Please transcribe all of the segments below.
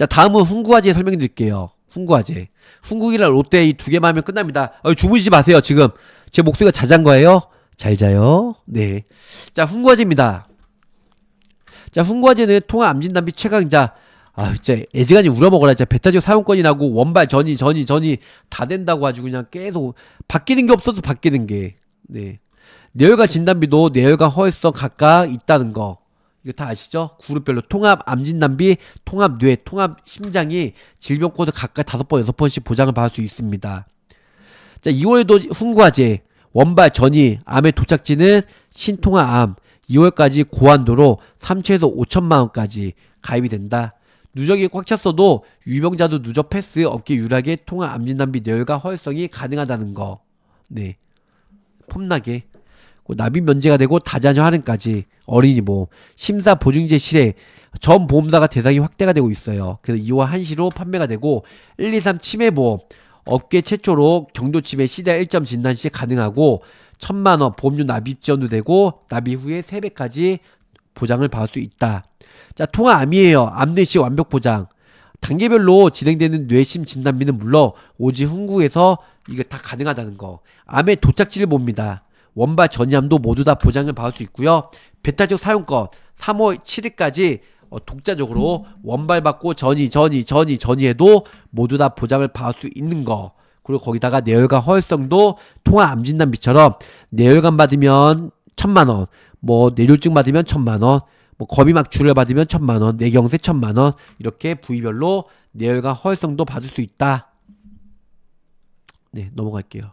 자, 다음은 훈구화제 설명드릴게요. 훈구화제. 훈국이랑 롯데 이 두 개만 하면 끝납니다. 어, 주무시지 마세요, 지금. 제 목소리가 자장거예요? 잘 자요. 네. 자, 훈구화제입니다. 자, 훈구화제는 통화 암진단비 최강자. 아, 진짜 애지간히 울어먹어라 진짜 베타적 사용권이 라고 원발 전이 전이 전이 다 된다고 아주 그냥 계속 바뀌는 게 없어도 바뀌는 게. 네. 뇌혈관 진단비도 뇌혈관 허혈성 각각 있다는 거. 이거 다 아시죠? 그룹별로 통합 암진단비, 통합 뇌, 통합 심장이 질병 코드 각각 다섯 번 여섯 번씩 보장을 받을 수 있습니다. 자, 2월도 흥 훈과제, 원발 전이, 암의 도착지는 신통화암, 2월까지 고한도로 3천에서 5천만 원까지 가입이 된다. 누적이 꽉 찼어도 유병자도 누적 패스 업계 유락의 통합 암진단비 뇌혈과 허혈성이 가능하다는 거. 네. 폼나게. 나비 그 면제가 되고 다자녀 할인까지 어린이 보험, 뭐 심사 보증제 실행, 전 보험사가 대상이 확대가 되고 있어요. 그래서 2월 한시로 판매가 되고 1, 2, 3 치매 보험 업계 최초로 경도 치매 시대 1점 진단 시 가능하고 천만 원 보험료 납입 지원도 되고 납입 후에 3배까지 보장을 받을 수 있다. 자, 통화암이에요. 암내시 완벽 보장. 단계별로 진행되는 뇌심 진단비는 물론 오지 흥국에서 이게 다 가능하다는 거. 암의 도착지를 봅니다. 원바 전이암도 모두 다 보장을 받을 수 있고요. 베타적 사용권 3월 7일까지 어, 독자적으로 원발받고 전이 전이 전이 전이해도 모두 다 보장을 받을 수 있는 거 그리고 거기다가 내열관 허혈성도 통화 암진단비처럼 내열관 받으면 천만 원, 뭐뇌졸증 받으면 천만 원, 뭐거미막 줄여 받으면 천만 원, 내경세 천만 원 이렇게 부위별로 내열관 허혈성도 받을 수 있다. 네 넘어갈게요.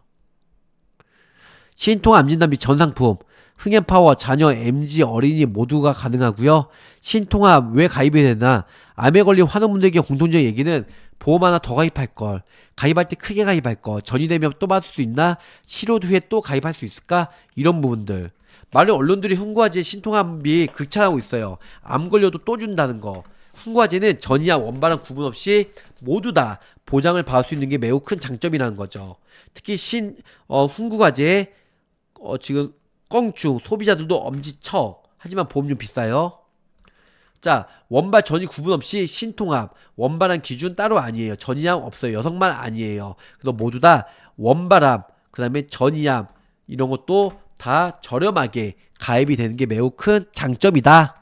신통 암진단비 전상품 흥앤파워 자녀 MG 어린이 모두가 가능하고요. 신통합 왜 가입이 되나 암에 걸린 환우분들에게 공통적 인 얘기는 보험 하나 더 가입할 걸 가입할 때 크게 가입할 걸 전이 되면 또 받을 수 있나 치료 후에 또 가입할 수 있을까 이런 부분들 많은 언론들이 훈구화제 신통합이 극찬하고 있어요. 암 걸려도 또 준다는 거. 훈구화제는 전이와 원반한 구분 없이 모두 다 보장을 받을 수 있는 게 매우 큰 장점이라는 거죠. 특히 신 어, 훈구화제 어, 지금 껑충 소비자들도 엄지쳐 하지만 보험료 비싸요 자 원발 전이 구분 없이 신통합 원발한 기준 따로 아니에요 전이함 없어요 여성만 아니에요 그래서 모두 다 원발함 그 다음에 전이함 이런 것도 다 저렴하게 가입이 되는 게 매우 큰 장점이다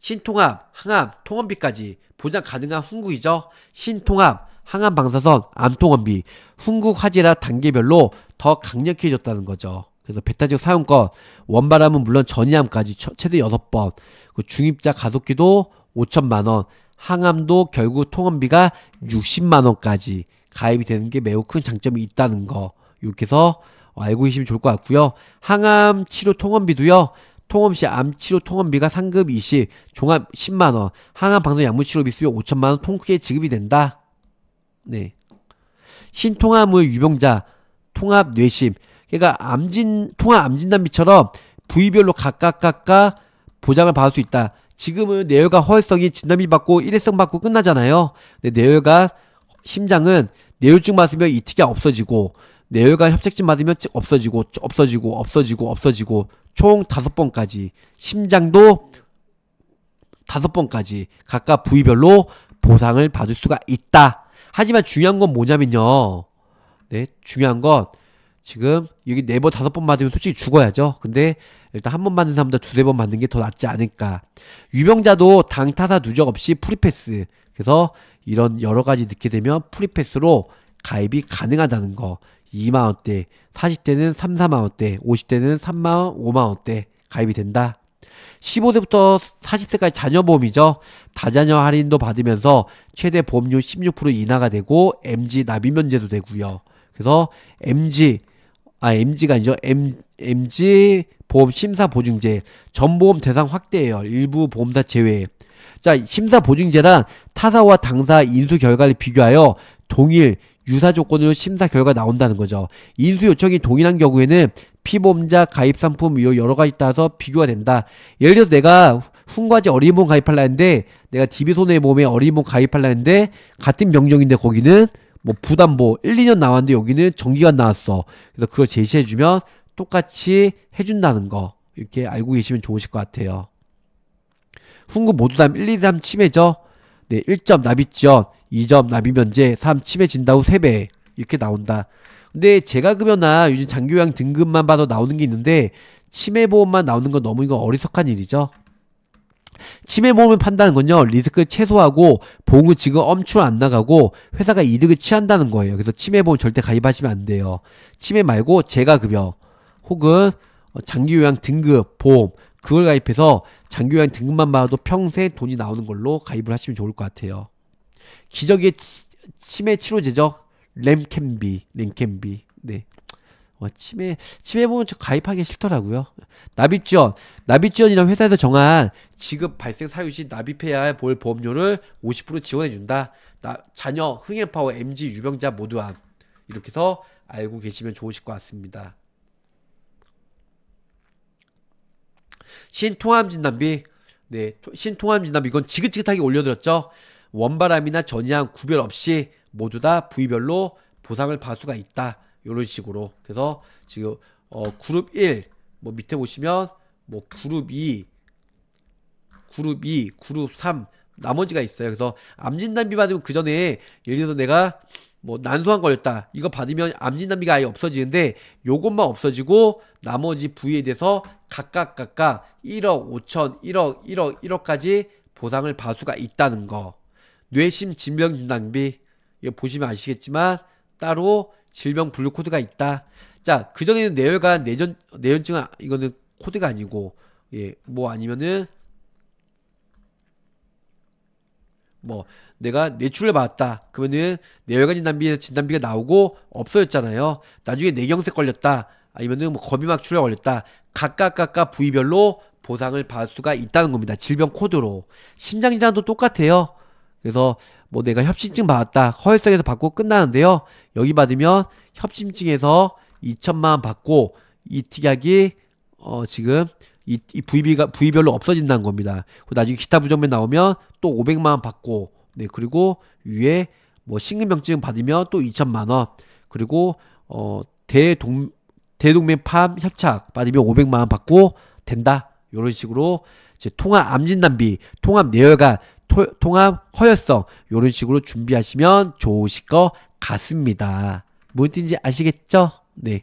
신통합 항암 통원비까지 보장 가능한 훈구이죠 신통합 항암 방사선 암통원비 훈구 화재라 단계별로 더 강력해졌다는 거죠. 그래서 배타적 사용권, 원바람은 물론 전이함까지 최대 6번, 그 중입자 가속기도 5천만원, 항암도 결국 통원비가 60만원까지 가입이 되는 게 매우 큰 장점이 있다는 거. 이렇게 해서 알고 계시면 좋을 것 같고요. 항암 치료 통원비도요. 통원시 암치료 통원비가 상급 20, 종합 10만원, 항암 방송 약물치료비 수요 5천만원 통크에 지급이 된다. 네. 신통암의 유병자, 통합 뇌심. 그러니까 암진 통합 암진단비처럼 부위별로 각각 각각 보장을 받을 수 있다. 지금은 뇌혈과 허혈성이 진단비 받고 일회성 받고 끝나잖아요. 근데 뇌혈과 심장은 뇌혈증 맞으면 이 특이 없어지고 뇌혈관 협착증 맞으면 없어지고 없어지고 없어지고 없어지고 총 다섯 번까지 심장도 다섯 번까지 각각 부위별로 보상을 받을 수가 있다. 하지만 중요한 건 뭐냐면요. 네, 중요한 건 지금 여기 네 번 다섯 번 맞으면 솔직히 죽어야죠. 근데 일단 한 번 맞는 사람보다 두세 번 맞는 게 더 낫지 않을까. 유병자도 당타사 누적 없이 프리패스. 그래서 이런 여러 가지 넣게 되면 프리패스로 가입이 가능하다는 거. 2만원대, 40대는 3, 4만원대, 50대는 3만원, 5만원대 가입이 된다. 1 5대부터4 0대까지 자녀 보험이죠. 다자녀 할인도 받으면서 최대 보험료 16% 인하가 되고 MG 납입 면제도 되고요. 그래서 MG 아 MG가 아니죠. M, MG 보험 심사 보증제 전보험 대상 확대예요. 일부 보험사 제외. 자, 심사 보증제란 타사와 당사 인수 결과를 비교하여 동일 유사 조건으로 심사 결과 나온다는 거죠. 인수 요청이 동일한 경우에는 피보험자 가입 상품 이 여러 가지 따라서 비교가 된다. 예를 들어서 내가 훈과제 어린이보험 가입하려는데 내가 DB손해보험에 어린이보험 가입하려는데 같은 명령인데 거기는 뭐 부담보 1, 뭐 2년 나왔는데 여기는 정기가 나왔어. 그래서 그걸 제시해주면 똑같이 해준다는 거 이렇게 알고 계시면 좋으실 것 같아요. 훈구 모두 다 1, 2, 3침해죠 네, 1점 납입 지원, 2점 납입 면제, 3침해진다후 3배 이렇게 나온다. 근데 재가급여나 요즘 장교양 등급만 봐도 나오는 게 있는데 치매 보험만 나오는 건 너무 이거 어리석한 일이죠. 치매 보험을 판다는 건요, 리스크를 최소화하고 보험은 지금 엄청안 나가고 회사가 이득을 취한다는 거예요. 그래서 치매 보험 절대 가입하시면 안 돼요. 치매 말고 재가급여 혹은 장기요양 등급 보험 그걸 가입해서 장기요양 등급만 받아도 평생 돈이 나오는 걸로 가입을 하시면 좋을 것 같아요. 기저귀 치, 치매 치료제죠. 램캠비, 램캠비. 네. 어, 치매 치매 보험 가입하기 싫더라고요. 납입지원 납입지원이란 회사에서 정한 지급 발생 사유 시 납입해야 할 보험료를 50% 지원해 준다. 자녀 흥행파워 MG 유병자 모두함 이렇게 해서 알고 계시면 좋으실 것 같습니다. 신통암 진단비 네 신통암 진단비 이건 지긋지긋하게 올려드렸죠. 원바람이나 전이암 구별 없이 모두 다 부위별로 보상을 받을 수가 있다. 요런 식으로 그래서 지금 어, 그룹 1, 뭐 밑에 보시면 뭐 그룹 2, 그룹 2, 그룹 3 나머지가 있어요. 그래서 암진단비 받으면 그 전에 예를 들어서 내가 뭐 난소암 걸렸다 이거 받으면 암진단비가 아예 없어지는데 요것만 없어지고 나머지 부위에 대해서 각각 각각 1억 5천 1억 1억 1억까지 보상을 받을 수가 있다는 거 뇌심 진병 진단비 이거 보시면 아시겠지만 따로 질병 분류 코드가 있다. 자, 그전에는 내혈관 내전 내전증 이거는 코드가 아니고 예, 뭐 아니면은 뭐 내가 뇌출혈 받았다 그러면은 뇌혈관 진단비 진단비가 나오고 없어졌잖아요 나중에 뇌경색 걸렸다 아니면은 뭐거미막출혈 걸렸다 각각 각각 부위별로 보상을 받을 수가 있다는 겁니다 질병 코드로 심장 질환도 똑같아요 그래서 뭐 내가 협심증 받았다. 허위성에서 받고 끝나는데요. 여기 받으면 협심증에서 2천만 원 받고 이 특약이 어 지금 이, 이 부위가 부위별로 없어진다는 겁니다. 나중에 기타 부정면 나오면 또 500만 원 받고 네 그리고 위에 뭐 심근병증 받으면 또 2천만 원 그리고 어 대동 대동맥 팜 협착 받으면 500만 원 받고 된다. 요런 식으로 이제 통합 암진단비, 통합 내열관 토, 통합 허여성 요런 식으로 준비하시면 좋으실 것 같습니다. 무엇인지 아시겠죠? 네.